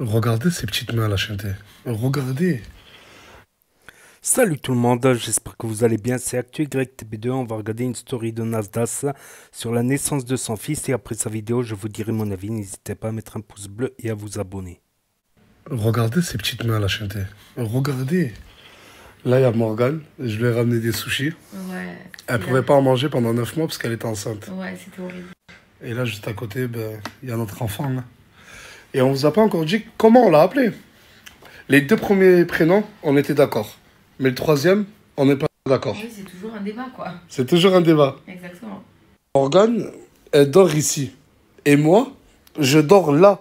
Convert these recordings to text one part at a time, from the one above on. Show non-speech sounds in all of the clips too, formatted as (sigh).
Regardez ces petites mains à la chanter. Regardez. Salut tout le monde, j'espère que vous allez bien. C'est Actu tb 2 On va regarder une story de Nasdas sur la naissance de son fils. Et après sa vidéo, je vous dirai mon avis. N'hésitez pas à mettre un pouce bleu et à vous abonner. Regardez ces petites mains à la chanter. Regardez. Là, il y a Morgane. Je lui ai ramené des sushis. Elle ne pouvait pas en manger pendant 9 mois parce qu'elle était enceinte. Ouais, c'était horrible. Et là, juste à côté, ben, il y a notre enfant. Hein. Et on vous a pas encore dit comment on l'a appelé. Les deux premiers prénoms, on était d'accord. Mais le troisième, on n'est pas d'accord. c'est toujours un débat, quoi. C'est toujours un débat. Exactement. Morgane, elle dort ici. Et moi, je dors là.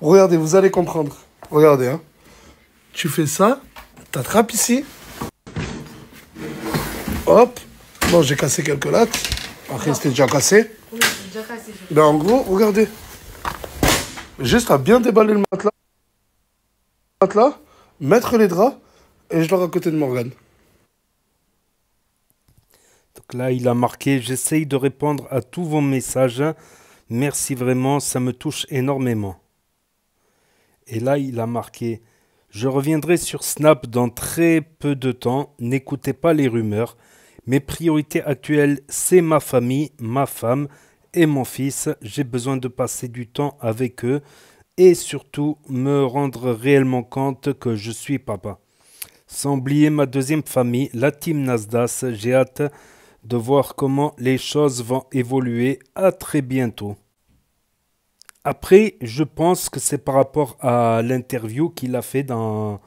Regardez, vous allez comprendre. Regardez, hein. Tu fais ça, t'attrapes ici. Hop. Bon, j'ai cassé quelques lattes. Après, c'était déjà cassé. Oui, déjà cassé. Ben, en gros, regardez. Juste à bien déballer le matelas, mettre les draps, et je leur à côté de Morgane. Donc là, il a marqué, j'essaye de répondre à tous vos messages. Merci vraiment, ça me touche énormément. Et là, il a marqué, je reviendrai sur Snap dans très peu de temps, n'écoutez pas les rumeurs. Mes priorités actuelles, c'est ma famille, ma femme, et mon fils. J'ai besoin de passer du temps avec eux et surtout me rendre réellement compte que je suis papa. Sans oublier ma deuxième famille, la team Nasdas, j'ai hâte de voir comment les choses vont évoluer. À très bientôt. Après, je pense que c'est par rapport à l'interview qu'il a fait dans,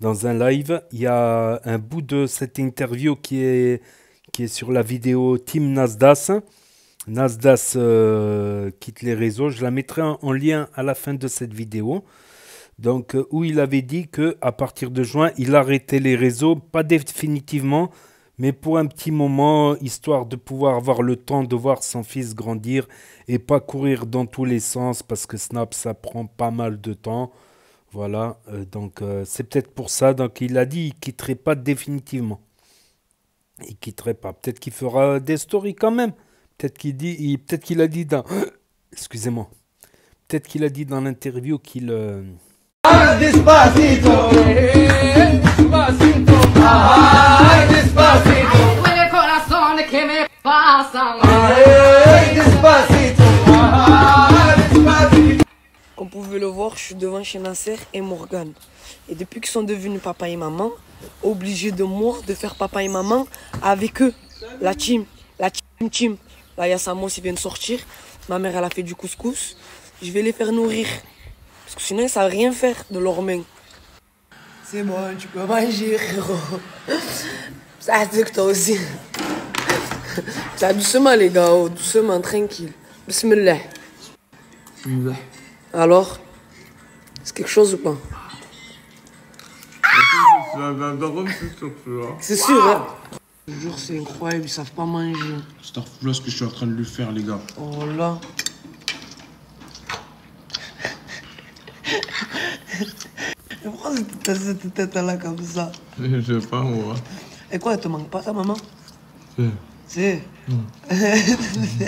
dans un live. Il y a un bout de cette interview qui est, qui est sur la vidéo Team Nasdas. Nasdaq euh, quitte les réseaux. Je la mettrai en, lien à la fin de cette vidéo. Donc, euh, où il avait dit que à partir de juin, il arrêtait les réseaux, pas définitivement, mais pour un petit moment, histoire de pouvoir avoir le temps de voir son fils grandir et pas courir dans tous les sens parce que Snap, ça prend pas mal de temps. Voilà, euh, donc c'est peut-être pour ça. Donc, il a dit qu'il quitterait pas définitivement. Il quitterait pas. Peut-être qu'il fera des stories quand même. Peut-être qu'il dit, peut-être qu'il a dit dans, (gasps) excusez-moi, peut-être qu'il a dit dans l'interview qu'il. Euh, Comme vous pouvez le voir, je suis devant chez et Morgan. Et depuis qu'ils sont devenus papa et maman, obligé de moi de faire papa et maman avec eux, la team, la team team. Là, il y a vient de sortir. Ma mère, elle a fait du couscous. Je vais les faire nourrir. Parce que sinon, ils ne savent rien faire de leurs mains. C'est bon, tu peux manger, Ça a que toi aussi. Ça doucement, les gars, oh, doucement, tranquille. Bismillah. Bismillah. Alors, c'est quelque chose ou pas C'est hein. sûr, hein c'est incroyable, ils savent pas manger. C'est un ce que je suis en train de lui faire, les gars. Oh là. Pourquoi t'as cette tête-là comme ça Je sais pas, moi. Et quoi, elle te manque pas, ça, maman C'est hmm. (laughs)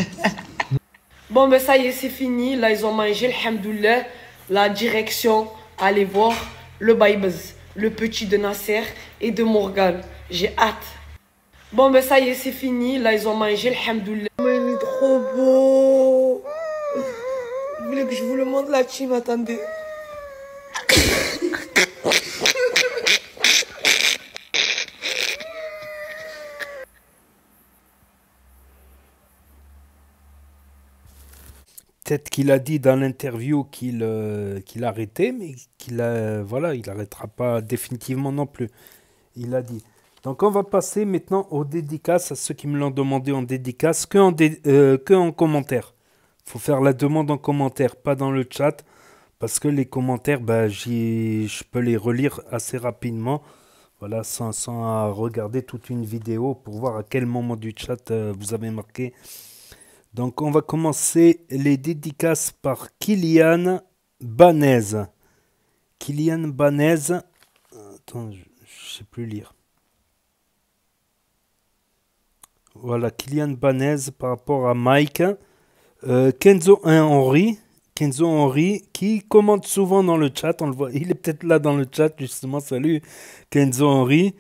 bon, ben ça y est, c'est fini. Là, ils ont mangé, alhamdoulilah. La direction, allez voir le Baibaz, le petit de Nasser et de Morgan. J'ai hâte. Bon, ben ça y est, c'est fini. Là, ils ont mangé, alhamdoulilah. Mais il est trop beau. Vous voulez que je vous le montre, la team Attendez. Peut-être qu'il a dit dans l'interview qu'il euh, qu'il arrêtait, mais qu'il voilà, il n'arrêtera pas définitivement non plus. Il a dit. Donc on va passer maintenant aux dédicaces, à ceux qui me l'ont demandé en dédicace, que en, euh, que en commentaire. Il faut faire la demande en commentaire, pas dans le chat, parce que les commentaires, bah, je peux les relire assez rapidement, voilà, sans, sans, regarder toute une vidéo pour voir à quel moment du chat euh, vous avez marqué. Donc on va commencer les dédicaces par Kylian Banez. Kylian Banez, euh, attends, je ne sais plus lire. Voilà, Kylian Banez par rapport à Mike. Euh, Kenzo Henry. Kenzo Henri qui commente souvent dans le chat, on le voit, il est peut-être là dans le chat justement, salut Kenzo Henri.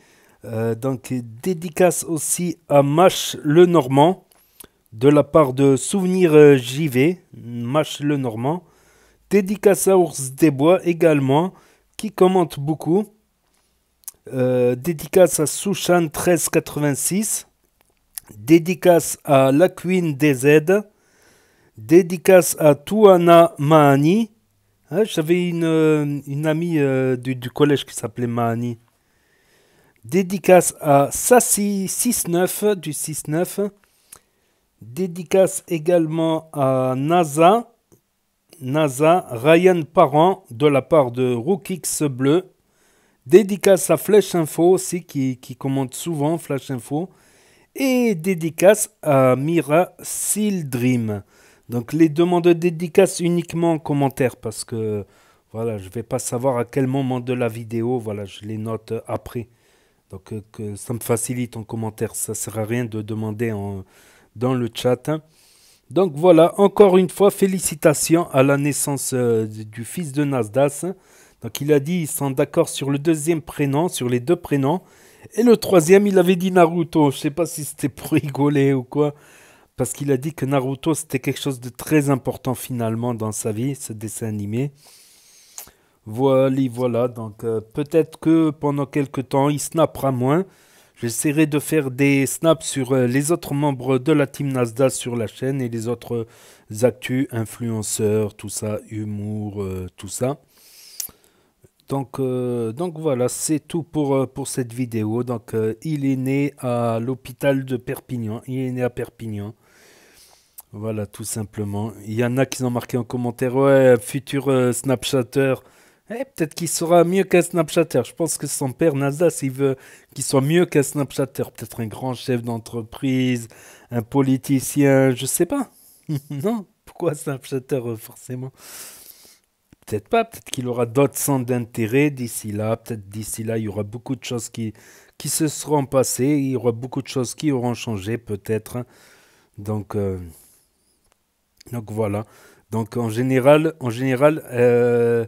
Euh, donc dédicace aussi à Mash le Normand, de la part de Souvenir euh, JV, Mash le Normand. Dédicace à Ours des Bois également, qui commente beaucoup. dédicace à Sushan1386. Dédicace à la Queen DZ. Dédicace à Tuana Mahani. Hein, J'avais euh, une, amie euh, du, collège qui s'appelait Mahani. Dédicace à Sassi 69 du 69. Dédicace également à NASA. NASA, Ryan Parent de la part de Rookix Bleu. Dédicace à Flash Info aussi qui, qui commente souvent Flash Info et dédicace à Mira Sildrim. Donc les demandes de dédicace uniquement en commentaire parce que voilà, je vais pas savoir à quel moment de la vidéo, voilà, je les note après. Donc euh, ça me facilite en commentaire, ça ne sert à rien de demander dans le chat. Hein. Donc voilà, encore une fois, félicitations à la naissance euh, du fils de Nasdas. Donc il a dit, ils sont d'accord sur le deuxième prénom, sur les deux prénoms, et le troisième, il avait dit Naruto. Je sais pas si c'était pour (laughs) rigoler ou quoi. Parce qu'il a dit que Naruto, c'était quelque chose de très important finalement dans sa vie, ce dessin animé. Voilà, voilà. Donc euh, peut-être que pendant quelques temps, il snappera moins. J'essaierai de faire des snaps sur euh, les autres membres de la team Nasdaq sur la chaîne et les autres actus, influenceurs, tout ça, humour, euh, tout ça. Donc, euh, donc voilà, c'est tout pour, euh, pour cette vidéo. Donc, euh, il est né à l'hôpital de Perpignan. Il est né à Perpignan. Voilà, tout simplement. Il y en a qui ont marqué en commentaire, ouais, futur Snapchatter. Eh, peut-être qu'il sera mieux qu'un Snapchatter. Je pense que son père, Nazas, il veut qu'il soit mieux qu'un Snapchatter. Peut-être un grand chef d'entreprise, un politicien, je sais pas. (laughs) non, pourquoi Snapchatter, forcément Peut-être pas, peut-être qu'il aura d'autres centres d'intérêt d'ici là, peut-être d'ici là, il y aura beaucoup de choses qui, se seront passées, il y aura beaucoup de choses qui auront changé peut-être. Donc, euh, donc voilà. Donc en général, en général euh,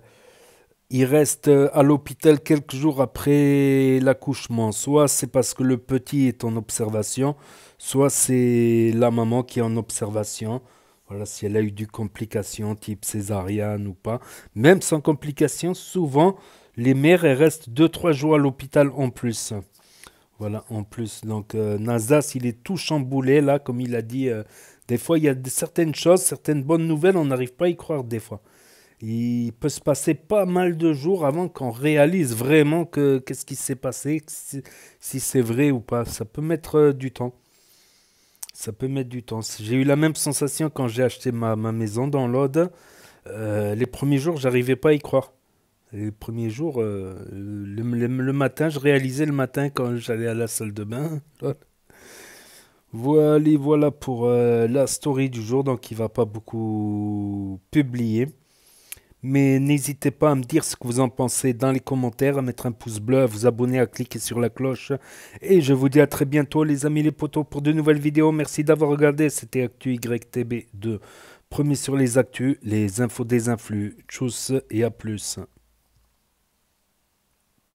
il reste à l'hôpital quelques jours après l'accouchement. Soit c'est parce que le petit est en observation, soit c'est la maman qui est en observation. Voilà, si elle a eu des complications type césarienne ou pas. Même sans complications, souvent, les mères restent 2-3 jours à l'hôpital en plus. Voilà, en plus. Donc, euh, Nazas il est tout chamboulé, là, comme il a dit. Euh, des fois, il y a certaines choses, certaines bonnes nouvelles, on n'arrive pas à y croire des fois. Il peut se passer pas mal de jours avant qu'on réalise vraiment qu'est-ce qui s'est passé, si, c'est vrai ou pas. Ça peut mettre euh, du temps. Ça peut mettre du temps. J'ai eu la même sensation quand j'ai acheté ma, maison dans l'Aude. Euh, les premiers jours, j'arrivais pas à y croire. Les premiers jours, euh, le, matin, je réalisais le matin quand j'allais à la salle de bain. (laughs) Voilà, voilà pour euh, la story du jour, donc il va pas beaucoup publier. Mais n'hésitez pas à me dire ce que vous en pensez dans les commentaires, à mettre un pouce bleu, à vous abonner, à cliquer sur la cloche. Et je vous dis à très bientôt les amis les potos pour de nouvelles vidéos. Merci d'avoir regardé, c'était Actu 2 Premier sur les actus, les infos des influx. Tchuss et à plus.